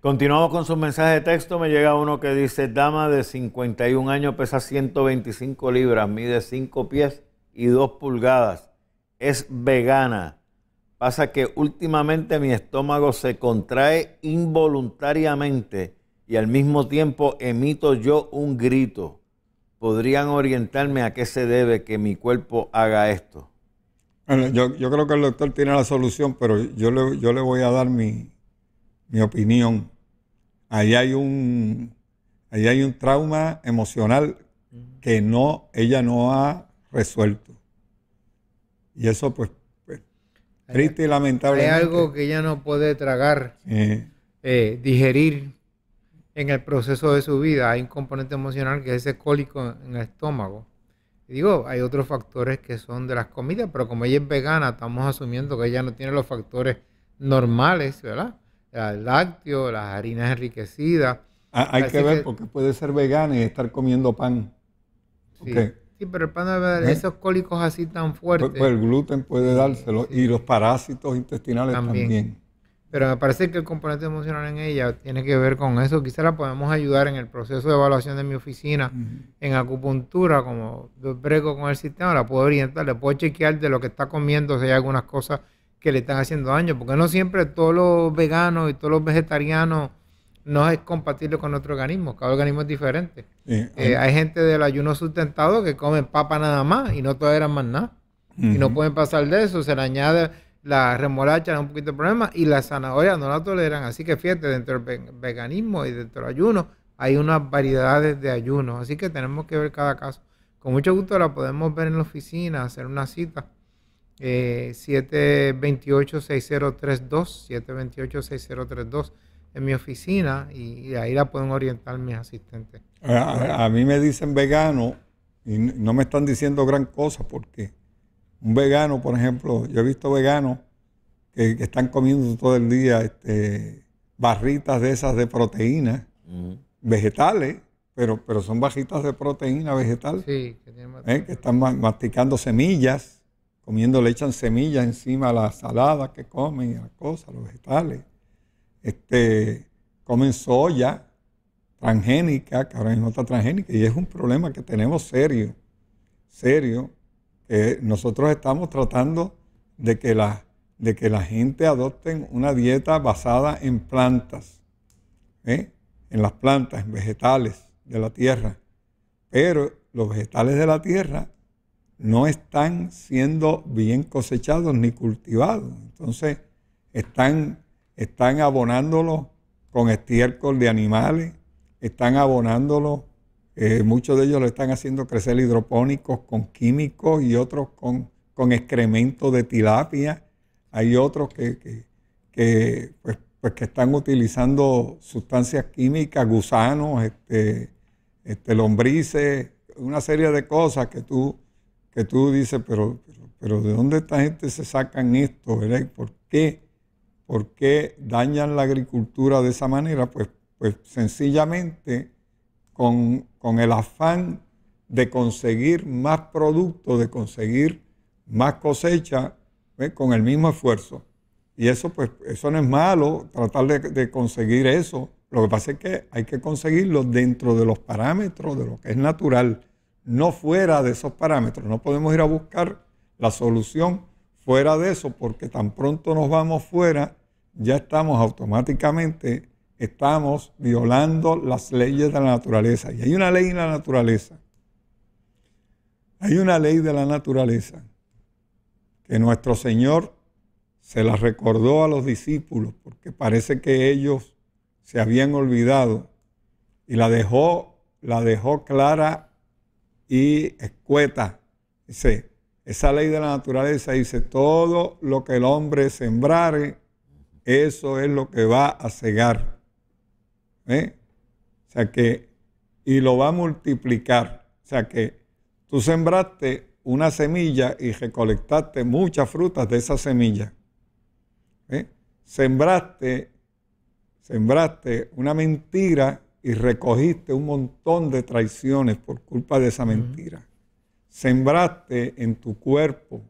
Continuamos con sus mensajes de texto. Me llega uno que dice, dama de 51 años, pesa 125 libras, mide 5 pies y 2 pulgadas. Es vegana. Pasa que últimamente mi estómago se contrae involuntariamente y al mismo tiempo emito yo un grito. ¿Podrían orientarme a qué se debe que mi cuerpo haga esto? yo, creo que el doctor tiene la solución, pero yo le voy a dar mi, mi opinión. Ahí hay un, ahí hay un trauma emocional que no, ella no ha resuelto. Y eso pues, pues triste y lamentable. Hay algo que ella no puede tragar, eh, digerir en el proceso de su vida. Hay un componente emocional que es ese cólico en el estómago. digo, hay otros factores que son de las comidas, pero como ella es vegana, estamos asumiendo que ella no tiene los factores normales, ¿verdad? El lácteo, las harinas enriquecidas. Ah, hay que ver porque puede ser vegano y estar comiendo pan. Sí. pero el pan debe esos cólicos así tan pues, pues, fuertes. Pues, el gluten puede dárselo y los parásitos intestinales también. Pero me parece que el componente emocional en ella tiene que ver con eso. Quizá la podemos ayudar en el proceso de evaluación de mi oficina en acupuntura, como yo brego con el sistema, la puedo orientar, le puedo chequear de lo que está comiendo, si hay algunas cosas que le están haciendo daño, porque no siempre todos los veganos y todos los vegetarianos no es compatible con otro organismo, cada organismo es diferente. Eh, eh, hay gente del ayuno sustentado que comen papa nada más y no toleran más nada. Y no pueden pasar de eso, se le añade la remolacha, un poquito de problema, y la zanahoria no la toleran. Así que fíjate, dentro del veganismo y dentro del ayuno hay unas variedades de ayunos, así que tenemos que ver cada caso. Con mucho gusto la podemos ver en la oficina, hacer una cita eh, 728-6032, 728-6032 en mi oficina y, ahí la pueden orientar mis asistentes. A, mí me dicen vegano y no me están diciendo gran cosa porque un vegano, por ejemplo, yo he visto veganos que, están comiendo todo el día este, barritas de esas de proteína vegetales, pero, pero son bajitas de proteína vegetal, ¿eh? que están masticando semillas comiendo le echan semillas encima a la salada que comen y las cosas, los vegetales. Este, comen soya transgénica, que ahora mismo está transgénica, y es un problema que tenemos serio, serio, que nosotros estamos tratando de que la, de que la gente adopte una dieta basada en plantas, ¿eh? en las plantas, en vegetales de la tierra. Pero los vegetales de la tierra no están siendo bien cosechados ni cultivados. Entonces, están, están abonándolos con estiércol de animales, están abonándolos, eh, muchos de ellos lo están haciendo crecer hidropónicos con químicos y otros con, con excremento de tilapia. Hay otros que, que, pues, pues están utilizando sustancias químicas, gusanos, este, este, lombrices, una serie de cosas que tú que tú dices, pero, pero, ¿de dónde esta gente se sacan esto? ¿verdad? ¿Por qué? ¿Por qué dañan la agricultura de esa manera? Pues, pues sencillamente con, el afán de conseguir más productos, de conseguir más cosecha con el mismo esfuerzo. Y eso, pues, eso no es malo, tratar de, conseguir eso. Lo que pasa es que hay que conseguirlo dentro de los parámetros de lo que es natural no fuera de esos parámetros. No podemos ir a buscar la solución fuera de eso, porque tan pronto nos vamos fuera, ya estamos automáticamente, estamos violando las leyes de la naturaleza. Y hay una ley en la naturaleza. Hay una ley de la naturaleza que nuestro Señor se la recordó a los discípulos, porque parece que ellos se habían olvidado y la dejó, la dejó clara y escueta. Dice, esa ley de la naturaleza dice, todo lo que el hombre sembrare, eso es lo que va a cegar. ¿Eh? O sea que, y lo va a multiplicar. O sea que tú sembraste una semilla y recolectaste muchas frutas de esa semilla. ¿Eh? Sembraste, sembraste una mentira y recogiste un montón de traiciones por culpa de esa mentira. Sembraste en tu cuerpo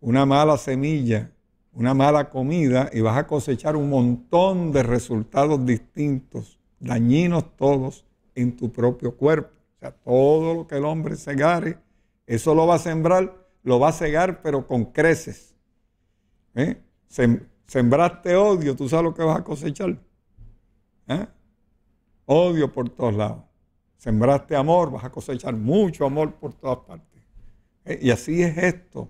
una mala semilla, una mala comida y vas a cosechar un montón de resultados distintos, dañinos todos en tu propio cuerpo. O sea, todo lo que el hombre segare, eso lo va a sembrar, lo va a cegar, pero con creces. ¿Eh? sembraste odio, tú sabes lo que vas a cosechar. ¿Eh? odio por todos lados. Sembraste amor, vas a cosechar mucho amor por todas partes. Eh, y así es esto,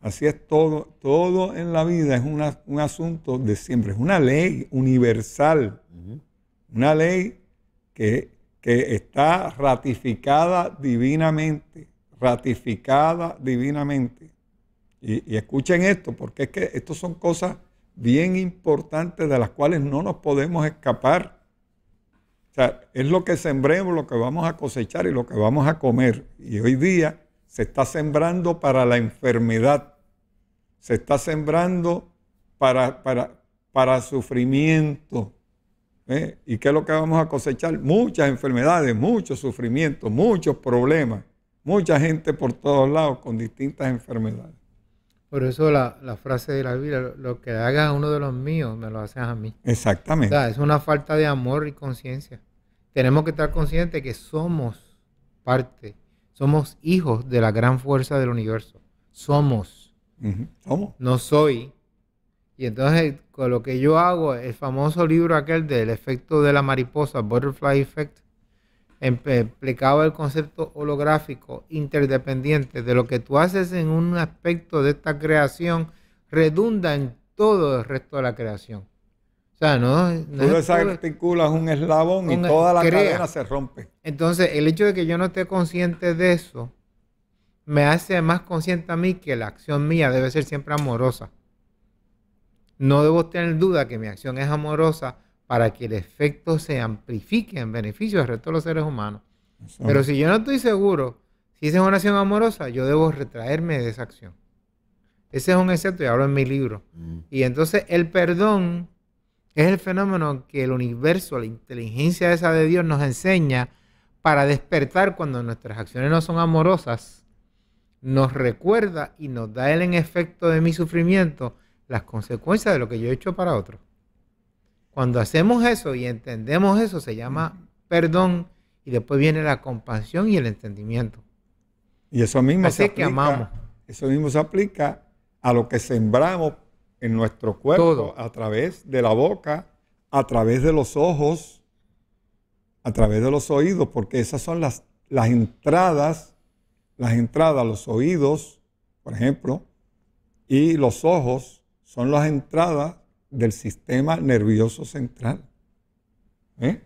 así es todo. Todo en la vida es un asunto de siempre, es una ley universal, una ley que, está ratificada divinamente, ratificada divinamente. Y, y, escuchen esto, porque es que estas son cosas bien importantes de las cuales no nos podemos escapar. O sea, es lo que sembremos, lo que vamos a cosechar y lo que vamos a comer. Y hoy día se está sembrando para la enfermedad, se está sembrando para, para, para sufrimiento. ¿eh? ¿Y qué es lo que vamos a cosechar? Muchas enfermedades, muchos sufrimientos, muchos problemas, mucha gente por todos lados con distintas enfermedades. Por eso la, frase de la Biblia, lo, que hagas a uno de los míos, me lo haces a mí. Exactamente. es una falta de amor y conciencia. Tenemos que estar conscientes que somos parte, somos hijos de la gran fuerza del universo. Somos. Somos. No soy. Y entonces, con lo que yo hago, el famoso libro aquel del efecto de la mariposa, Butterfly Effect, Em, eh, explicaba el concepto holográfico interdependiente de lo que tú haces en un aspecto de esta creación redunda en todo el resto de la creación. O sea, no, tú desarticulas un eslabón y toda la cadena se rompe. Entonces, el hecho de que yo no esté consciente de eso me hace más consciente a mí que la acción mía debe ser siempre amorosa. No debo tener duda que mi acción es amorosa para que el efecto se amplifique en beneficio del resto de los seres humanos. Pero si yo no estoy seguro si esa es una acción amorosa, yo debo retraerme de esa acción. Ese es un excepto y hablo en mi libro. Mm. Y entonces el perdón es el fenómeno que el universo, la inteligencia esa de Dios nos enseña para despertar cuando nuestras acciones no son amorosas. Nos recuerda y nos da el en efecto de mi sufrimiento las consecuencias de lo que yo he hecho para otros. Cuando hacemos eso y entendemos eso, se llama perdón y después viene la compasión y el entendimiento. Y eso mismo se aplica, Eso mismo se aplica a lo que sembramos en nuestro cuerpo a través de la boca, a través de los ojos, a través de los oídos, porque esas son las, las entradas, las entradas, los oídos, por ejemplo, y los ojos son las entradas del sistema nervioso central. ¿eh?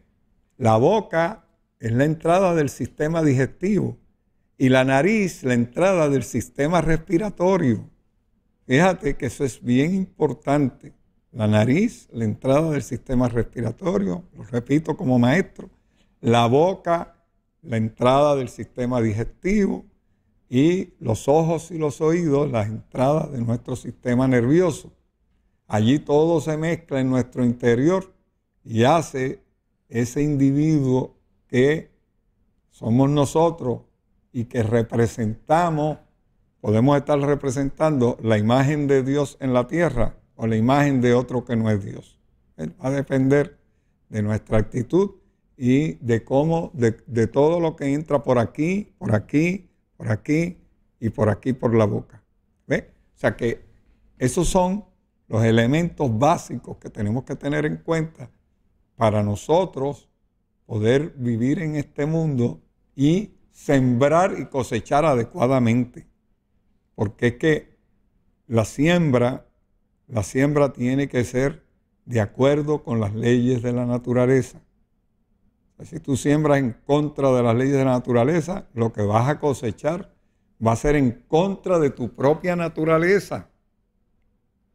La boca es la entrada del sistema digestivo y la nariz la entrada del sistema respiratorio. Fíjate que eso es bien importante. La nariz, la entrada del sistema respiratorio, lo repito como maestro. La boca, la entrada del sistema digestivo. Y los ojos y los oídos, la entrada de nuestro sistema nervioso. Allí todo se mezcla en nuestro interior y hace ese individuo que somos nosotros y que representamos, podemos estar representando la imagen de Dios en la tierra o la imagen de otro que no es Dios. Va a depender de nuestra actitud y de cómo, de, todo lo que entra por aquí, por aquí, por aquí y por aquí por la boca. ¿Ve? O sea que esos son los elementos básicos que tenemos que tener en cuenta para nosotros poder vivir en este mundo y sembrar y cosechar adecuadamente. Porque es que la siembra, la siembra tiene que ser de acuerdo con las leyes de la naturaleza. Si tú siembras en contra de las leyes de la naturaleza, lo que vas a cosechar va a ser en contra de tu propia naturaleza.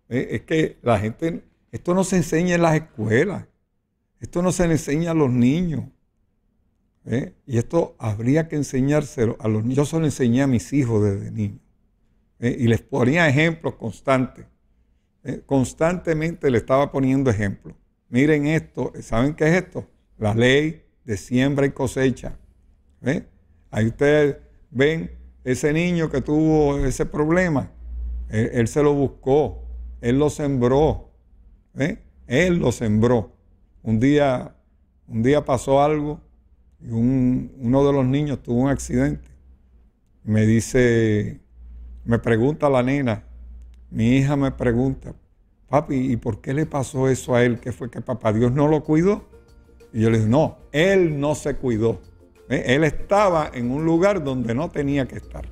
Eh, es que la gente, esto no se enseña en las escuelas, esto no se le enseña a los niños. ¿eh? Y esto habría que enseñárselo a los niños. Yo se lo enseñé a mis hijos desde niño. ¿eh? Y les ponía ejemplos constantes. Constantemente le estaba poniendo ejemplos. Miren esto, ¿saben qué es esto? La ley de siembra y cosecha. Ahí ustedes ven ese niño que tuvo ese problema. él, se lo buscó. Él lo sembró. ¿eh? Él lo sembró. Un día, un día pasó algo y uno de los niños tuvo un accidente. Me dice, me pregunta la nena, mi hija me pregunta, papi, ¿y por qué le pasó eso a él? ¿Qué fue que papá Dios no lo cuidó? Y yo le digo, no, él no se cuidó. ¿eh? Él estaba en un lugar donde no tenía que estar.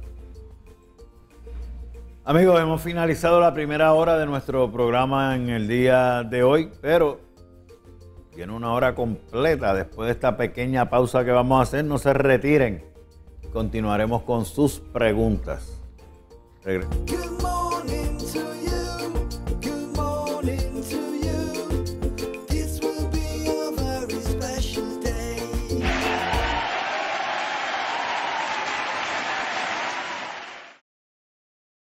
Amigos, hemos finalizado la primera hora de nuestro programa en el día de hoy, pero tiene una hora completa después de esta pequeña pausa que vamos a hacer. No se retiren. Continuaremos con sus preguntas.